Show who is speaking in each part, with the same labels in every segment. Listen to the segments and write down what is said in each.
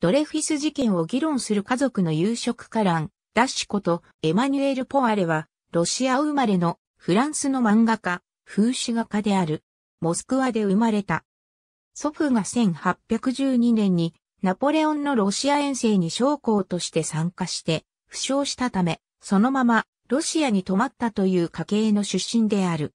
Speaker 1: ドレフィス事件を議論する家族の夕食カラン、ダッシュこと
Speaker 2: エマニュエル・ポアレは、ロシア生まれのフランスの漫画家、風刺画家である、モスクワで生まれた。祖父が1812年にナポレオンのロシア遠征に将校として参加して、負傷したため、そのままロシアに泊まったという家系の出身である。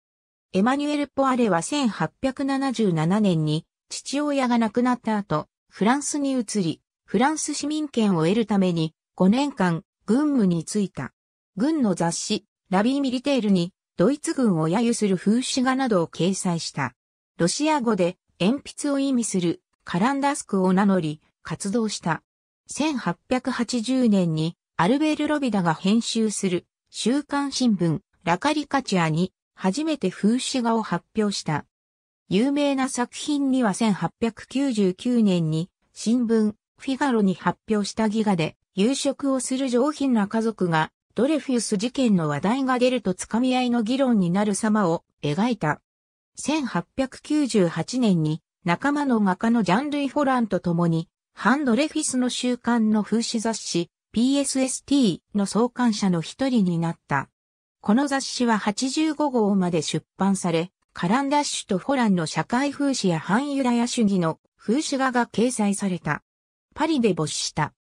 Speaker 2: エマニュエル・ポアレは1877年に父親が亡くなった後、フランスに移り、フランス市民権を得るために5年間軍務に就いた。軍の雑誌、ラビー・ミリテールにドイツ軍を揶揄する風刺画などを掲載した。ロシア語で鉛筆を意味するカランダスクを名乗り活動した。1880年にアルベール・ロビダが編集する週刊新聞ラカリカチュアに初めて風刺画を発表した。有名な作品には1899年に新聞フィガロに発表したギガで、夕食をする上品な家族が、ドレフィウス事件の話題が出るとつかみ合いの議論になる様を描いた。1898年に仲間の画家のジャンルイ・フォランと共に、ハンドレフィスの週刊の風刺雑誌 PSST の創刊者の一人になった。この雑誌は85号まで出版され、カランダッシュとフォランの社会風刺や反ユダヤ主義の風刺画が掲載された。パリで没した。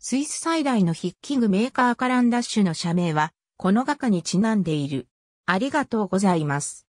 Speaker 2: スイス最大の筆記具メーカーカランダッシュの社
Speaker 1: 名は、この画家にちなんでいる。ありがとうございます。